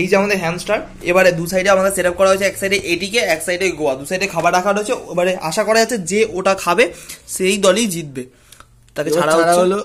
এই যে আমাদের হ্যামস্টার এবারে দু সাইডে আমাদের সেট করা হয়েছে এক সাইডে এটিকে এক সাইডে গোয়া দু সাইডে খাবার রাখা রয়েছে এবারে আশা করা যাচ্ছে যে ওটা খাবে সেই দলই জিতবে তাকে ছাড়া হলো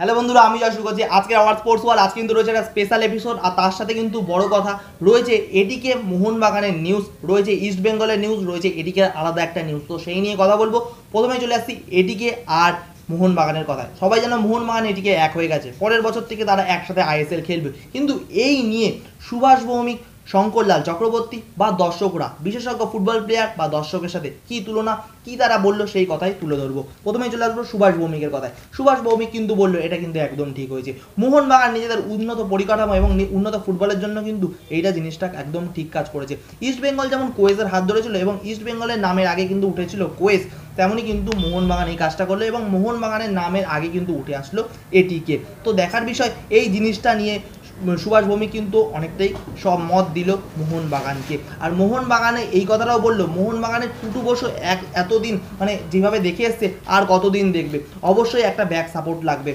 হ্যালো বন্ধুরা আমি যা শুরু করছি আজকের আমার স্পোর্টস ওয়াল আজ কিন্তু রয়েছে একটা স্পেশাল এপিসোড আর তার সাথে কিন্তু বড় কথা রয়েছে এটিকে মোহনবাগানের নিউজ রয়েছে ইস্ট বেঙ্গলের নিউজ রয়েছে এটিকে আলাদা একটা নিউজ তো সেই নিয়ে কথা বলবো প্রথমে চলে আসছি এটিকে আর মোহনবাগানের কথায় সবাই যেন মোহনবাগান এটিকে এক হয়ে গেছে পরের বছর থেকে তারা একসাথে আইএসএল খেলবে কিন্তু এই নিয়ে সুভাষ ভৌমিক শঙ্করলাল চক্রবর্তী বা দর্শকরা বিশেষজ্ঞ ফুটবল প্লেয়ার বা দর্শকের সাথে কি তুলনা কি তারা বললো সেই কথাই তুলে ধরবো প্রথমে চলে আসবো সুভাষ ভৌমিকের কথায় সুভাষ ভৌমিক কিন্তু বললো এটা কিন্তু একদম ঠিক হয়েছে মোহনবাগান নিজেদের উন্নত পরিকাঠামো এবং উন্নত ফুটবলের জন্য কিন্তু এইটা জিনিসটা একদম ঠিক কাজ করেছে ইস্ট বেঙ্গল যেমন কোয়েসের হাত ধরেছিল এবং ইস্ট বেঙ্গলের নামের আগে কিন্তু উঠেছিল কোয়েস তেমনই কিন্তু মোহনবাগান এই কাজটা করলো এবং মোহনবাগানের নামের আগে কিন্তু উঠে আসলো এটিকে তো দেখার বিষয় এই জিনিসটা নিয়ে সুভাষ ভৌমিক কিন্তু অনেকটাই সব মত দিল মোহনবাগানকে আর মোহনবাগানে এই কথাটাও বললো মোহনবাগানের টুটু বসু এক এতদিন মানে যেভাবে দেখে এসছে আর কতদিন দেখবে অবশ্যই একটা ব্যাক সাপোর্ট লাগবে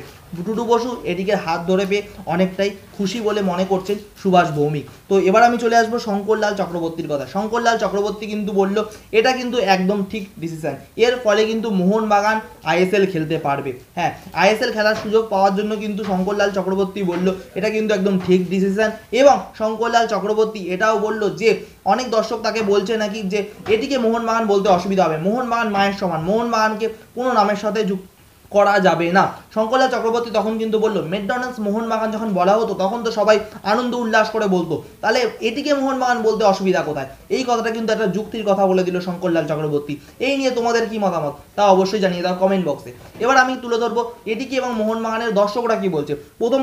টুটু বসু এদিকে হাত ধরে পেয়ে অনেকটাই খুশি বলে মনে করছেন সুভাষ ভৌমিক তো এবার আমি চলে আসবো শঙ্করলাল চক্রবর্তীর কথা শঙ্করলাল চক্রবর্তী কিন্তু বলল এটা কিন্তু একদম ঠিক ডিসিশন এর ফলে কিন্তু মোহনবাগান আইএসএল খেলতে পারবে হ্যাঁ আইএসএল খেলার সুযোগ পাওয়ার জন্য কিন্তু শঙ্করলাল চক্রবর্তী বলল এটা কিন্তু একদম ঠিক ডিসিশন এবং শঙ্করলাল চক্রবর্তী এটাও বলল যে অনেক দর্শক তাকে বলছে নাকি যে এটিকে মোহনবাগান বলতে অসুবিধা হবে মোহনবাগান মায়ের সমান মোহনবাগানকে কোনো নামের সাথে যুক্ত করা যাবে না শঙ্করলাল চক্রবর্তী তখন কিন্তু বললো মোহন মোহনবাগান যখন বলা হতো তখন তো সবাই আনন্দ উল্লাস করে বলতো তাহলে এটিকে মোহনবাগান বলতে অসুবিধা কোথায় এই কথাটা কিন্তু একটা যুক্তির কথা বলে দিল শঙ্করলাল চক্রবর্তী এই নিয়ে তোমাদের কি মতামত তা অবশ্যই জানিয়ে দাও কমেন্ট বক্সে এবার আমি তুলে ধরবো এটিকে এবং মোহনবাগানের দর্শকরা কি বলছে প্রথম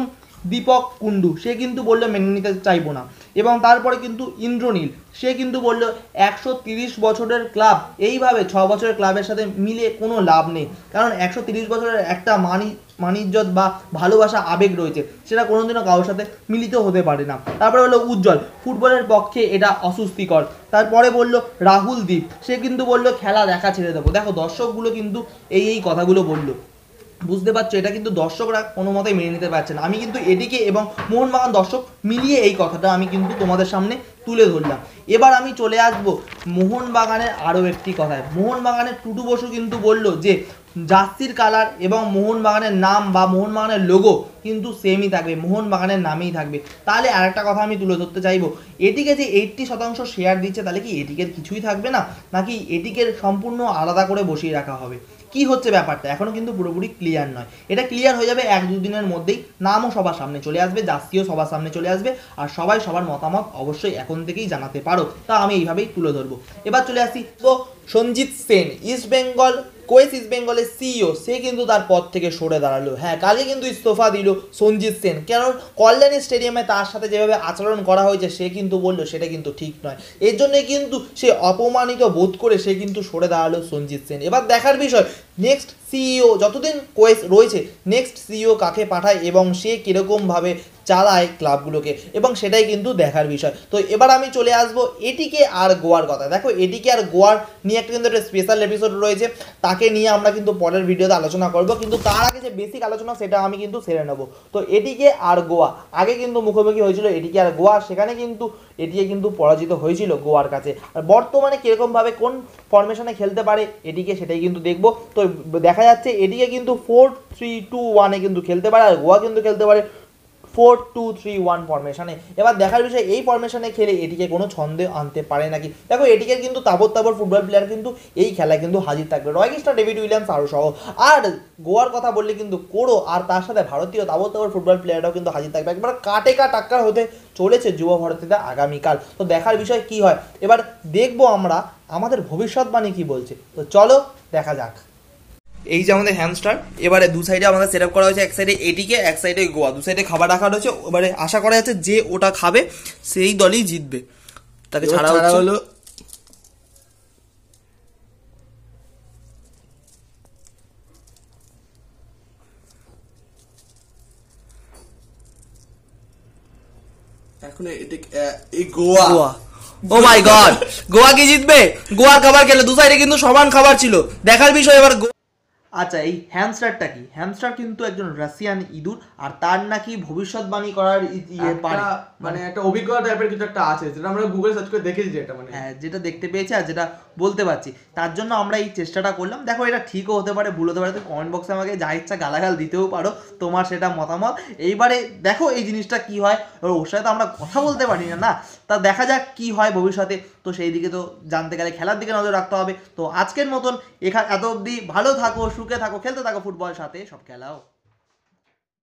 দীপক কুণ্ডু সে কিন্তু বললো মেনে নিতে চাইবো না এবং তারপরে কিন্তু ইন্দ্রনীল সে কিন্তু বলল একশো তিরিশ বছরের ক্লাব এইভাবে ছ বছরের ক্লাবের সাথে মিলে কোনো লাভ নেই কারণ একশো তিরিশ বছরের একটা মানি মানিজ্যত বা ভালোবাসা আবেগ রয়েছে সেটা কোনোদিনও কারোর সাথে মিলিত হতে পারে না তারপরে হলো উজ্জ্বল ফুটবলের পক্ষে এটা অস্বস্তিকর তারপরে বলল রাহুল দ্বীপ সে কিন্তু বলল খেলা দেখা ছেড়ে দেবো দেখো দর্শকগুলো কিন্তু এই এই কথাগুলো বললো বুঝতে পারছো এটা কিন্তু দর্শকরা কোনো মতেই মেনে নিতে পারছে না আমি কিন্তু এদিকে এবং মোহনবাগান দর্শক মিলিয়ে এই কথাটা আমি কিন্তু তোমাদের সামনে তুলে ধরলাম এবার আমি চলে আসবো মোহনবাগানের আরও একটি কথায় মোহনবাগানের টুটু বসু কিন্তু বলল যে জার্সির কালার এবং মোহনবাগানের নাম বা মোহনবাগানের লোগো কিন্তু সেমই থাকবে মোহনবাগানের নামেই থাকবে তাহলে আরেকটা কথা আমি তুলে ধরতে চাইবো এটিকে যে এইট্টি শতাংশ শেয়ার দিচ্ছে তাহলে কি এটিকের কিছুই থাকবে না নাকি এটিকে সম্পূর্ণ আলাদা করে বসিয়ে রাখা হবে কি হচ্ছে ব্যাপারটা এখনও কিন্তু পুরোপুরি ক্লিয়ার নয় এটা ক্লিয়ার হয়ে যাবে এক দুদিনের মধ্যেই নামও সবার সামনে চলে আসবে জাস্তিও সবার সামনে চলে আসবে আর সবাই সবার মতামত অবশ্যই এখন থেকেই জানাতে পারো তা আমি এইভাবেই তুলে ধরবো এবার চলে আসি তো সঞ্জিত সেন ইস্ট বেঙ্গল কোয়েস ইস্ট বেঙ্গলের সিইও সে কিন্তু তার পদ থেকে সরে দাঁড়ালো হ্যাঁ কালকে কিন্তু ইস্তফা দিল সঞ্জিত সেন কারণ কল্যাণী স্টেডিয়ামে তার সাথে যেভাবে আচরণ করা হয়েছে সে কিন্তু বলল সেটা কিন্তু ঠিক নয় এর জন্যে কিন্তু সে অপমানিত বোধ করে সে কিন্তু সরে দাঁড়ালো সঞ্জিত সেন এবার দেখার বিষয় নেক্সট সিইও e যতদিন কোয়েস রয়েছে নেক্সট সিইও e কাকে পাঠায় এবং সে কীরকমভাবে চালায় ক্লাবগুলোকে এবং সেটাই কিন্তু দেখার বিষয় তো এবার আমি চলে আসবো এটিকে আর গোয়ার কথা দেখো এটিকে আর গোয়ার নিয়ে একটা কিন্তু একটা স্পেশাল এপিসোড রয়েছে তাকে নিয়ে আমরা কিন্তু পরের ভিডিওতে আলোচনা করব কিন্তু তার আগে যে বেসিক আলোচনা সেটা আমি কিন্তু সেরে নেব তো এটিকে আর গোয়া আগে কিন্তু মুখোমুখি হয়েছিল এটিকে আর গোয়া সেখানে কিন্তু এটিকে কিন্তু পরাজিত হয়েছিল গোয়ার কাছে আর বর্তমানে কীরকমভাবে কোন ফরমেশনে খেলতে পারে এটিকে সেটাই কিন্তু দেখবো তো দেখা যাচ্ছে এটিকে কিন্তু ফোর থ্রি টু ওয়ানে কিন্তু খেলতে পারে আর গোয়া কিন্তু খেলতে পারে ফোর টু থ্রি ওয়ান ফর্মেশনে এবার দেখার বিষয় এই ফর্মেশনে খেলে এটিকে কোনো ছন্দে আনতে পারে নাকি দেখো এটিকে কিন্তু তাবর তাবর ফুটবল প্লেয়ার কিন্তু এই খেলায় কিন্তু হাজির থাকবে রয়কিস্টা ডেভিড উইলিয়ামস আরও সহ আর গোয়ার কথা বললে কিন্তু কোরো আর তার সাথে ভারতীয় তাবর তাবর ফুটবল প্লেয়াররাও কিন্তু হাজির থাকবে একবার কাটে কা টাক্কার হতে চলেছে যুব ভারতীতে আগামীকাল তো দেখার বিষয় কি হয় এবার দেখবো আমরা আমাদের ভবিষ্যৎবাণী কি বলছে তো চলো দেখা যাক এই যে আমাদের হ্যামস্টার এবারে দু সাইডে আমাদের সেট করা হয়েছে এক সাইডে এটিকে এক সাইডে গোয়া দু সাইডে খাবার রাখা রয়েছে এবারে আশা করা যাচ্ছে যে ওটা খাবে সেই দলই জিতবে তাকে ছাড়া হলো গোয়া মাই oh গোয়া কি জিতবে গোয়া খাবার খেলে দু সাইডে কিন্তু সমান খাবার ছিল দেখার বিষয় এবার আচ্ছা এই হ্যামস্টারটা কি হ্যামস্টার কিন্তু একজন রাশিয়ান ইঁদুর আর তার নাকি ভবিষ্যৎবাণী করার ইয়ে পারে মানে একটা অভিজ্ঞতা টাইপের কিছু একটা আছে যেটা আমরা গুগল সার্চ করে দেখেছি যেটা মানে হ্যাঁ যেটা দেখতে পেয়েছি আর যেটা বলতে পারছি তার জন্য আমরা এই চেষ্টাটা করলাম দেখো এটা ঠিকও হতে পারে ভুল হতে পারে তুমি কমেন্ট বক্সে আমাকে যা ইচ্ছা গালাগাল দিতেও পারো তোমার সেটা মতামত এইবারে দেখো এই জিনিসটা কি হয় ওর সাথে তো আমরা কথা বলতে পারি না না তা দেখা যাক কি হয় ভবিষ্যতে তো সেই দিকে তো জানতে গেলে খেলার দিকে নজর রাখতে হবে তো আজকের মতন এখানে এত অবধি ভালো থাকো সুখে থাকো খেলতে থাকো ফুটবলের সাথে সব খেলাও